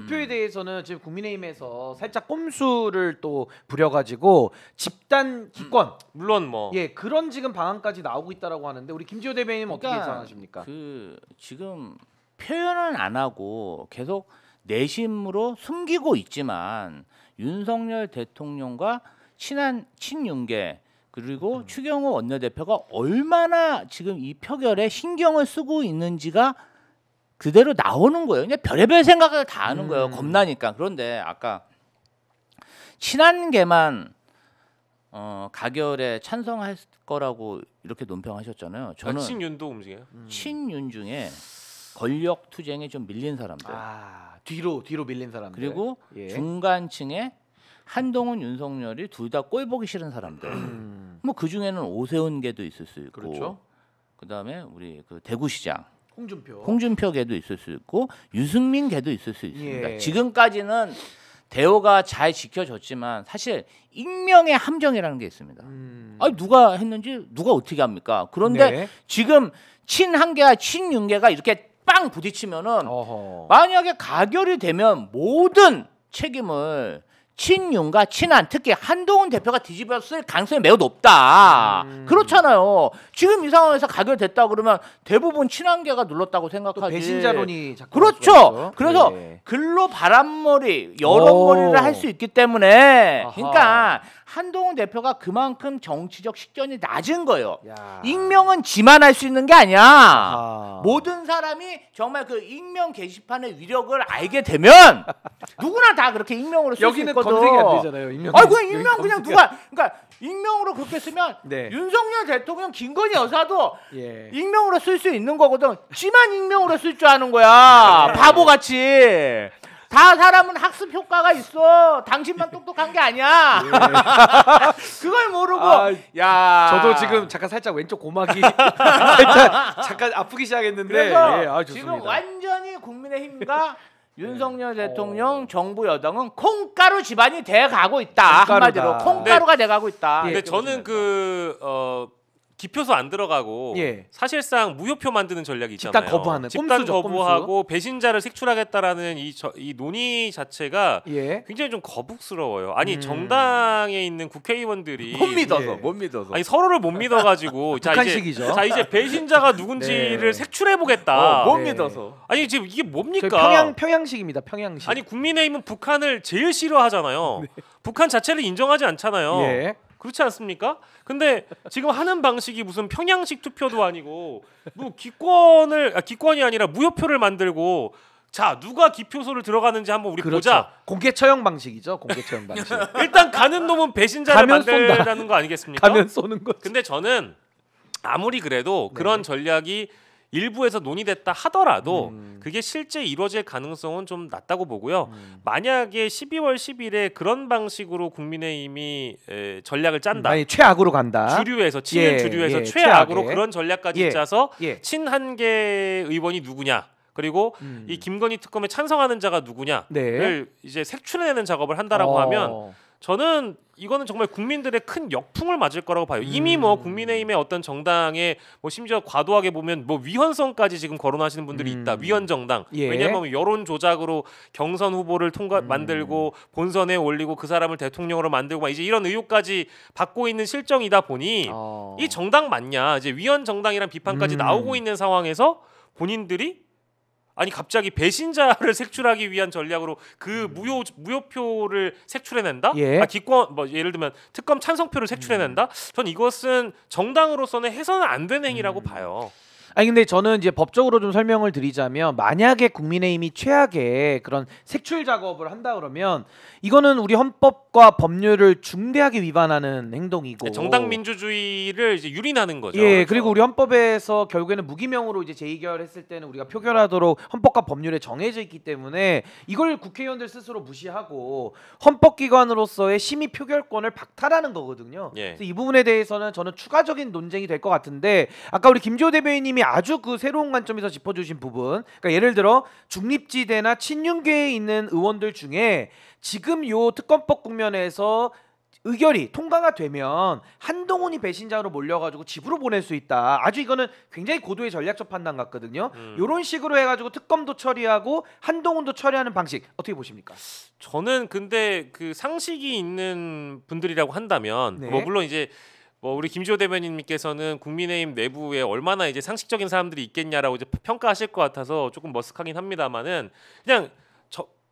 투표에 대해서는 지금 국민의힘에서 살짝 꼼수를 또 부려가지고 집단 음. 기권 물론 뭐예 그런 지금 방안까지 나오고 있다라고 하는데 우리 김지호 대변인 은 어떻게 그러니까 예상하십니까? 그 지금 표현은 안 하고 계속 내심으로 숨기고 있지만 윤석열 대통령과 친한 친윤계 그리고 음. 추경호 원내대표가 얼마나 지금 이 표결에 신경을 쓰고 있는지가 그대로 나오는 거예요. 그냥 별의별 생각을 다 하는 음. 거예요. 겁나니까. 그런데 아까 친한 개만 어, 가결에 찬성할 거라고 이렇게 논평하셨잖아요. 아, 저는 아, 친윤도 움직여요. 음. 친윤 중에 권력 투쟁에 좀 밀린 사람들. 아, 뒤로 뒤로 밀린 사람들. 그리고 예. 중간층에 한동훈, 윤석열이 둘 다 꼴 보기 싫은 사람들. 음. 뭐그 중에는 오세훈계도 있을 수 있고. 그렇죠. 그다음에 우리 그 대구시장 홍준표. 홍준표 개도 있을 수 있고 유승민 개도 있을 수 있습니다. 예. 지금까지는 대호가 잘 지켜졌지만 사실 익명의 함정이라는 게 있습니다. 음. 아니 누가 했는지 누가 어떻게 합니까? 그런데 네. 지금 친한계와 친윤계가 이렇게 빵 부딪히면은 어허. 만약에 가결이 되면 모든 책임을 친윤과 친한 특히 한동훈 대표가 뒤집었을 가능성이 매우 높다. 음. 그렇잖아요. 지금 이 상황에서 가결됐다 그러면 대부분 친한계가 눌렀다고 생각하지. 배신자론이 그렇죠. 그래서 네. 예. 근로 바람머리 여론머리를 할 수 있기 때문에 아하. 그러니까 한동훈 대표가 그만큼 정치적 식견이 낮은 거예요. 야. 익명은 지만 할 수 있는 게 아니야. 아 모든 사람이 정말 그 익명 게시판의 위력을 알게 되면 누구나 다 그렇게 익명으로 쓸수 있거든요. 검색이 안 되잖아요. 익명. 아 그냥 익명 그냥 누가 그러니까 익명으로 그렇게 쓰면 네. 윤석열 대통령 김건희 여사도 예. 익명으로 쓸 수 있는 거거든. 지만 익명으로 쓸 줄 아는 거야. 네. 바보같이. 다 사람은 학습 효과가 있어. 당신만 똑똑한 게 아니야. 예. 그걸 모르고 아, 야. 저도 지금 잠깐 살짝 왼쪽 고막이 잠깐, 아프기 시작했는데 그래서 예, 아, 지금 완전히 국민의힘과 윤석열 네. 대통령 어. 정부 여당은 콩가루 집안이 돼 가고 있다. 콩가루다. 한마디로 콩가루가 네. 돼 가고 있다. 네. 근데 저는 그어 기표소 안 들어가고 예. 사실상 무효표 만드는 전략이 있잖아요. 집단 거부하는 집단 꼼수죠, 거부하고 꼼수. 배신자를 색출하겠다라는 이, 저, 이 논의 자체가 예. 굉장히 좀 거북스러워요. 아니 음. 정당에 있는 국회의원들이 못 믿어서 예. 못 믿어서 아니 서로를 못 믿어가지고 자 이제 자 이제 배신자가 누군지를 네. 색출해보겠다. 어, 못 네. 믿어서 아니 지금 이게 뭡니까? 평양 평양식입니다. 평양식. 아니 국민의힘은 북한을 제일 싫어하잖아요. 네. 북한 자체를 인정하지 않잖아요. 예. 그렇지 않습니까? 근데 지금 하는 방식이 무슨 평양식 투표도 아니고 뭐 기권을 아, 기권이 아니라 무효표를 만들고 자 누가 기표소를 들어가는지 한번 우리 그렇죠. 보자. 공개 처형 방식이죠. 공개 처형 방식. 그렇죠. 일단 가는 놈은 배신자를 만들라는 거 아니겠습니까? 가면 쏘는 거. 근데 저는 아무리 그래도 그런 네. 전략이 일부에서 논의됐다 하더라도 음. 그게 실제 이루어질 가능성은 좀 낮다고 보고요. 음. 만약에 12월 10일에 그런 방식으로 국민의힘이 에, 전략을 짠다. 아 최악으로 간다. 주류에서 친일 예, 주류에서 예, 최악으로 최 그런 전략까지 예, 짜서 예. 친한계 의원이 누구냐? 그리고 음. 이 김건희 특검에 찬성하는 자가 누구냐를 네. 이제 색출해내는 작업을 한다라고 어. 하면 저는 이거는 정말 국민들의 큰 역풍을 맞을 거라고 봐요. 이미 음. 뭐 국민의힘의 어떤 정당에 뭐 심지어 과도하게 보면 뭐 위헌성까지 지금 거론하시는 분들이 있다. 음. 위헌 정당. 예. 왜냐하면 여론 조작으로 경선 후보를 통과 음. 만들고 본선에 올리고 그 사람을 대통령으로 만들고 막 이제 이런 의혹까지 받고 있는 실정이다 보니 어. 이 정당 맞냐 이제 위헌 정당이란 비판까지 음. 나오고 있는 상황에서 본인들이 아니 갑자기 배신자를 색출하기 위한 전략으로 그 무효 무효표를 색출해낸다? 예. 아, 기권 뭐 예를 들면 특검 찬성표를 색출해낸다? 음. 전 이것은 정당으로서는 해서는 안 되는 행위라고 음. 봐요. 아니 근데 저는 이제 법적으로 좀 설명을 드리자면 만약에 국민의힘이 최악의 그런 색출 작업을 한다 그러면 이거는 우리 헌법과 법률을 중대하게 위반하는 행동이고 네, 정당 민주주의를 이제 유린하는 거죠. 예, 그렇죠? 그리고 우리 헌법에서 결국에는 무기명으로 이제 재의결했을 때는 우리가 표결하도록 헌법과 법률에 정해져 있기 때문에 이걸 국회의원들 스스로 무시하고 헌법기관으로서의 심의 표결권을 박탈하는 거거든요. 예. 그래서 이 부분에 대해서는 저는 추가적인 논쟁이 될 것 같은데 아까 우리 김지호 대변인님이 아주 그 새로운 관점에서 짚어주신 부분. 그러니까 예를 들어 중립지대나 친윤계에 있는 의원들 중에 지금 요 특검법 국면에서 의결이 통과가 되면 한동훈이 배신자로 몰려가지고 집으로 보낼 수 있다. 아주 이거는 굉장히 고도의 전략적 판단 같거든요. 음. 이런 식으로 해가지고 특검도 처리하고 한동훈도 처리하는 방식 어떻게 보십니까? 저는 근데 그 상식이 있는 분들이라고 한다면 네. 뭐 물론 이제 뭐 우리 김지호 대변인님께서는 국민의힘 내부에 얼마나 이제 상식적인 사람들이 있겠냐라고 이제 평가하실 것 같아서 조금 머쓱하긴 합니다만은 그냥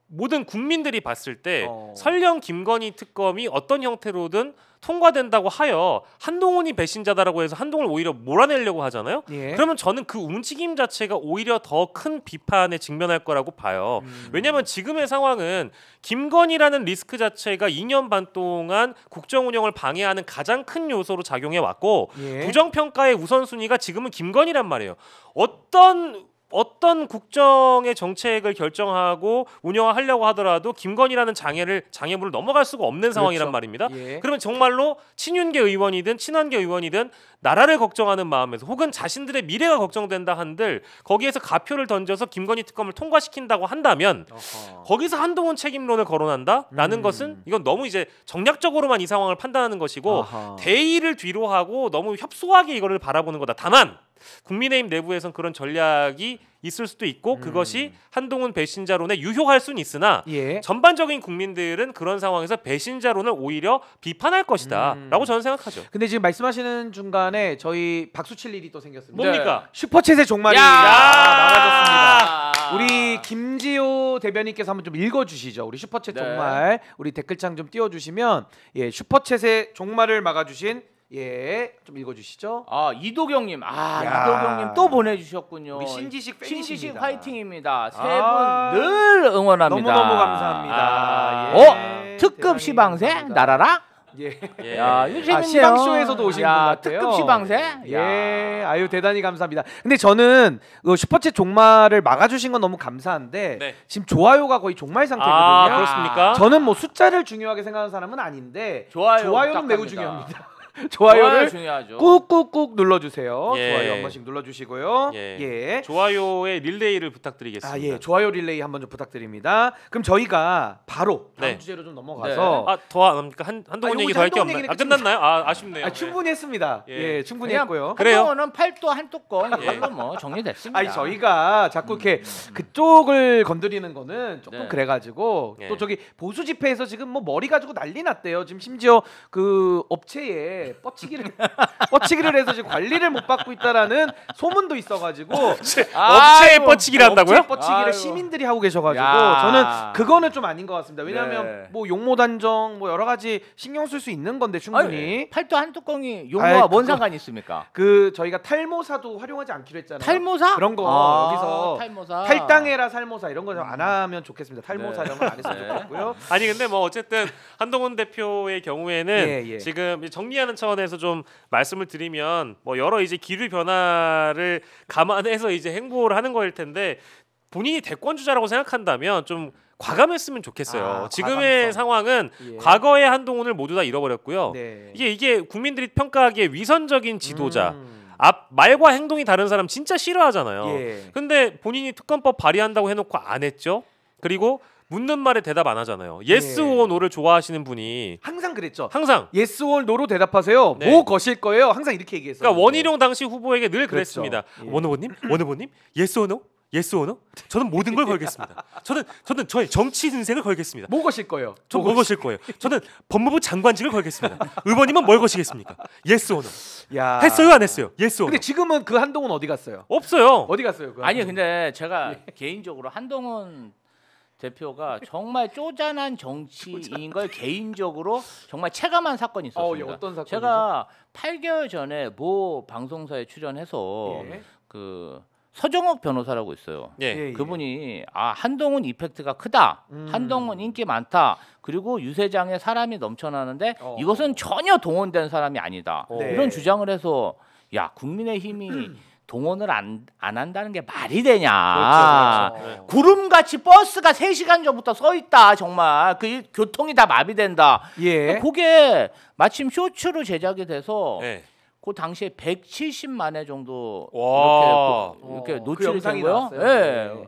모든 국민들이 봤을 때 어. 설령 김건희 특검이 어떤 형태로든 통과된다고 하여 한동훈이 배신자다라고 해서 한동훈을 오히려 몰아내려고 하잖아요. 예. 그러면 저는 그 움직임 자체가 오히려 더 큰 비판에 직면할 거라고 봐요. 음. 왜냐하면 지금의 상황은 김건희라는 리스크 자체가 2년 반 동안 국정 운영을 방해하는 가장 큰 요소로 작용해 왔고 예. 부정 평가의 우선순위가 지금은 김건희란 말이에요. 어떤 어떤 국정의 정책을 결정하고 운영하려고 하더라도 김건희라는 장애를 장애물을 넘어갈 수가 없는 그렇죠. 상황이란 그렇죠. 말입니다. 예. 그러면 정말로 친윤계 의원이든 친한계 의원이든 나라를 걱정하는 마음에서 혹은 자신들의 미래가 걱정된다 한들 거기에서 가표를 던져서 김건희 특검을 통과시킨다고 한다면 어허. 거기서 한동훈 책임론을 거론한다라는 음. 것은 이건 너무 이제 정략적으로만 이 상황을 판단하는 것이고 아하. 대의를 뒤로하고 너무 협소하게 이거를 바라보는 거다. 다만 국민의힘 내부에선 그런 전략이 있을 수도 있고 음. 그것이 한동훈 배신자론에 유효할 수는 있으나 예. 전반적인 국민들은 그런 상황에서 배신자론을 오히려 비판할 것이다라고 음. 저는 생각하죠. 근데 지금 말씀하시는 중간에 저희 박수 칠 일이 또 생겼습니다. 뭡니까? 슈퍼챗의 종말이 나아졌습니다. 우리 김지호 대변인께서 한번 좀 읽어주시죠. 우리 슈퍼챗 네. 종말 우리 댓글창 좀 띄워주시면 예 슈퍼챗의 종말을 막아주신 예, 좀 읽어주시죠. 아 이도경님, 아 야. 이도경님 또 보내주셨군요. 신지식 팬이십니다. 신지식 화이팅입니다. 아. 세분 늘 응원합니다. 너무너무 감사합니다. 아, 예. 어 특급 시방세 나라라. 예. 예. 야, 아, 아 시방쇼에서도 오신 야, 분 같아요. 특급 시방세. 예. 아유 대단히 감사합니다. 근데 저는 그 슈퍼챗 종말을 막아주신 건 너무 감사한데 네. 지금 좋아요가 거의 종말 상태거든요. 아, 그렇습니까? 저는 뭐 숫자를 중요하게 생각하는 사람은 아닌데 좋아요 좋아요는 매우 중요합니다. 좋아요를 중요하죠. 꾹꾹꾹 눌러주세요. 예. 좋아요 한 번씩 눌러주시고요. 예. 예. 좋아요의 릴레이를 부탁드리겠습니다. 아, 예. 좋아요 릴레이 한번 좀 부탁드립니다. 그럼 저희가 바로 다음 네. 주제로 좀 넘어가서 네. 아, 더 합니까? 한, 한동훈 아, 얘기 더 할 게 없나요? 아, 끝났나요? 아, 아쉽네요. 아, 충분히 했습니다. 예, 예 충분히 했고요. 그래요? 한동훈은 팔도 한뚜껑 이걸로 예. 뭐 정리됐습니다. 아니, 저희가 자꾸 이렇게 음, 음, 음. 그쪽을 건드리는 거는 조금 네. 그래가지고 또 예. 저기 보수 집회에서 지금 뭐 머리 가지고 난리 났대요. 지금 심지어 그 업체에 뻗치기를 뻗치기를 해서 지금 관리를 못 받고 있다라는 소문도 있어가지고 업체, 업체에 뻗치기를 한다고요? 업체 뻗치기를 시민들이 하고 계셔가지고 야. 저는 그거는 좀 아닌 것 같습니다. 왜냐하면 네. 뭐 용모 단정 뭐 여러 가지 신경 쓸 수 있는 건데 충분히 아니, 팔도 한 뚜껑이 용모와 아이, 뭔 그거, 상관이 있습니까? 그 저희가 탈모사도 활용하지 않기로 했잖아요. 탈모사 그런 거 아, 여기서 탈모사. 탈당해라 살모사 이런 거안 음. 하면 좋겠습니다. 탈모사 네. 이런 거안 했으면 네. 좋겠고요. 아니 근데 뭐 어쨌든 한동훈 대표의 경우에는 예, 예. 지금 정리하는 하는 차원에서 좀 말씀을 드리면 뭐 여러 이제 기류 변화를 감안해서 이제 행보를 하는 거일 텐데 본인이 대권 주자라고 생각한다면 좀 과감했으면 좋겠어요. 아, 지금의 과감성. 상황은 예. 과거의 한동훈을 모두 다 잃어버렸고요. 네. 이게 이게 국민들이 평가하기에 위선적인 지도자. 음. 앞 말과 행동이 다른 사람 진짜 싫어하잖아요. 예. 근데 본인이 특검법 발의한다고 해놓고 안 했죠. 그리고 묻는 말에 대답 안 하잖아요. 예스 예. 네. or 노를 좋아하시는 분이 항상 그랬죠. 항상 예스 o 노로 대답하세요. 네. 뭐 거실 거예요. 항상 이렇게 얘기했어요. 그러니까 원희룡 당시 후보에게 늘 그렇죠. 그랬습니다. 예. 원후보님, 원후보님, 예스 o 노? 예스 오노? 저는 모든 걸 걸겠습니다. 저는 저는 저의 정치 인생을 걸겠습니다. 뭐 거실 거예요? 저뭐 뭐 거실 거예요? 저는 법무부 장관직을 걸겠습니다. 의원님은 뭘 거시겠습니까? 예스 오노. 야. 했어요 안 했어요? 예스 오노. 근데 지금은 그 한동훈 어디 갔어요? 없어요. 어디 갔어요? 그 아니 근데 제가 예. 개인적으로 한동훈 대표가 정말 쪼잔한 정치인 걸 개인적으로 정말 체감한 사건이 어, 예, 있었습니다. 어, 어떤 사건? 제가 8개월 전에 모 방송사에 출연해서 예. 그 서정옥 변호사라고 있어요. 예. 예, 예. 그분이 아 한동훈 이펙트가 크다. 음. 한동훈 인기 많다. 그리고 유세장에 사람이 넘쳐나는데 어. 이것은 전혀 동원된 사람이 아니다. 어. 이런 네. 주장을 해서 야 국민의힘이 동원을 안, 안 한다는 게 말이 되냐. 그렇죠, 그렇죠. 아, 네. 구름같이 버스가 3시간 전부터 서 있다. 정말. 그 교통이 다 마비된다. 예. 그러니까 그게 마침 쇼츠로 제작이 돼서 예. 그 당시에 170만 회 정도 이렇게, 그, 이렇게 어. 노출이 그된 거예요. 예. 네.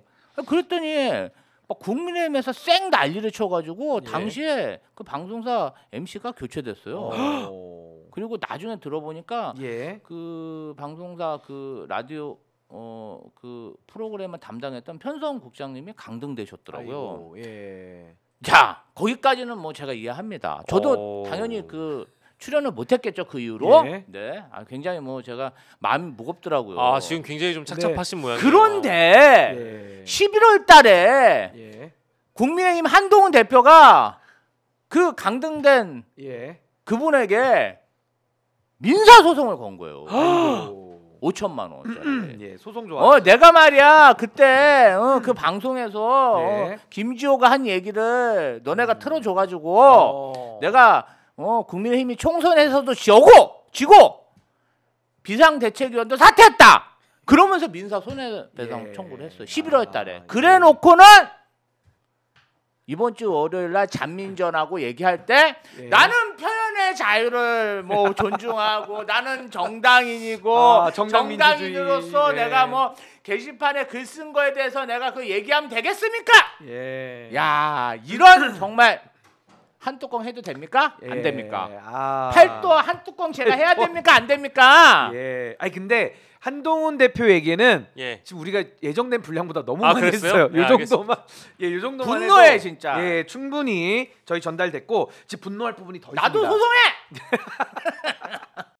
그랬더니 막 국민의힘에서 쌩 난리를 쳐가지고 예. 당시에 그 방송사 MC가 교체됐어요. 어. 그리고 나중에 들어보니까 예. 그 방송사 그 라디오 어 그 프로그램을 담당했던 편성 국장님이 강등되셨더라고요. 아이고, 예. 자 거기까지는 뭐 제가 이해합니다. 저도 오. 어. 당연히 그 출연을 못했겠죠 그 이후로. 네. 네. 아, 굉장히 뭐 제가 마음이 무겁더라고요. 아 지금 굉장히 좀 착잡하신 네. 모양이에요. 그런데 네. 예. 11월달에 예. 국민의힘 한동훈 대표가 그 강등된 예. 그분에게 민사 소송을 건 거예요. 5천만 원짜리. 예, 소송 좋아. 어, 내가 말이야 그때 어, 음. 그 방송에서 네. 어, 김지호가 한 얘기를 너네가 음. 틀어줘가지고 어. 내가 어, 국민의힘이 총선에서도 지고 지고 비상대책위원도 사퇴했다. 그러면서 민사 손해배상 예. 청구를 했어요. 11월 달에. 아, 예. 그래 놓고는 이번 주 월요일 날 잔민전하고 얘기할 때 예. 나는 표현의 자유를 뭐 존중하고 나는 정당인이고 아, 정당 인으로서 예. 내가 뭐 게시판에 글 쓴 거에 대해서 내가 그 얘기하면 되겠습니까? 예. 야 이런 정말 한 뚜껑 해도 됩니까? 예. 안 됩니까? 아. 팔도 한 뚜껑 제가 해야 됩니까? 안 됩니까? 예. 아니 근데 한동훈 대표 얘기는 예. 지금 우리가 예정된 분량보다 너무 아, 많이 그랬어요? 했어요. 예, 요 정도만 예, 요 정도만 분노해 해도, 진짜. 예, 충분히 저희 전달됐고 지금 분노할 부분이 더 나도 있습니다. 나도 소송해.